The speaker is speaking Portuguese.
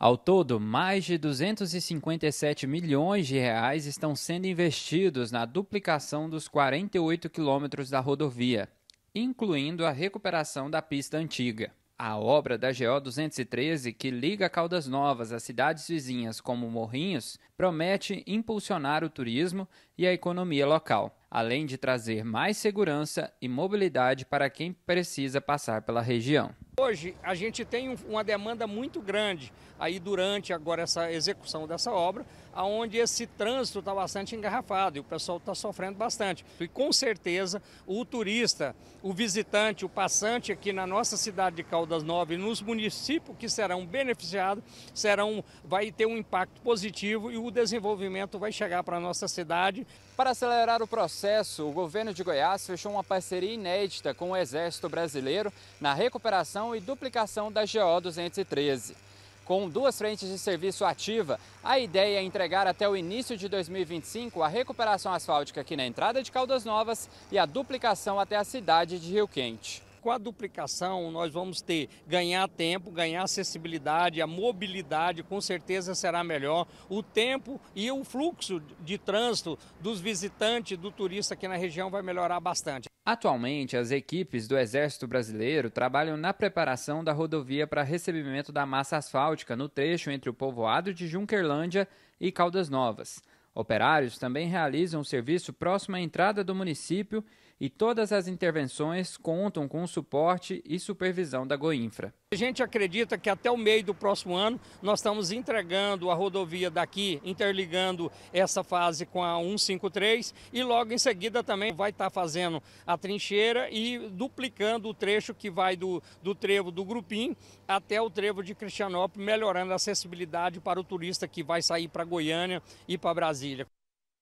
Ao todo, mais de 257 milhões de reais estão sendo investidos na duplicação dos 48 quilômetros da rodovia, incluindo a recuperação da pista antiga. A obra da GO 213, que liga Caldas Novas às cidades vizinhas como Morrinhos, promete impulsionar o turismo e a economia local, além de trazer mais segurança e mobilidade para quem precisa passar pela região. Hoje a gente tem uma demanda muito grande aí durante agora essa execução dessa obra, aonde esse trânsito está bastante engarrafado e o pessoal está sofrendo bastante. E com certeza o turista, o visitante, o passante aqui na nossa cidade de Caldas Novas, nos municípios que serão beneficiados, serão vai ter um impacto positivo e o desenvolvimento vai chegar para a nossa cidade. Para acelerar o processo, o governo de Goiás fechou uma parceria inédita com o Exército Brasileiro na recuperação e duplicação da GO 213. Com duas frentes de serviço ativa, a ideia é entregar até o início de 2025 a recuperação asfáltica aqui na entrada de Caldas Novas e a duplicação até a cidade de Rio Quente. Com a duplicação, nós vamos ter ganhar tempo, ganhar acessibilidade, a mobilidade com certeza será melhor, o tempo e o fluxo de trânsito dos visitantes, do turista aqui na região vai melhorar bastante. Atualmente, as equipes do Exército Brasileiro trabalham na preparação da rodovia para recebimento da massa asfáltica no trecho entre o povoado de Junquerlândia e Caldas Novas. Operários também realizam serviço próximo à entrada do município e todas as intervenções contam com o suporte e supervisão da Goinfra. A gente acredita que até o meio do próximo ano nós estamos entregando a rodovia daqui, interligando essa fase com a 153 e logo em seguida também vai estar fazendo a trincheira e duplicando o trecho que vai do, do trevo do Grupim até o trevo de Cristianópolis, melhorando a acessibilidade para o turista que vai sair para Goiânia e para Brasília brasília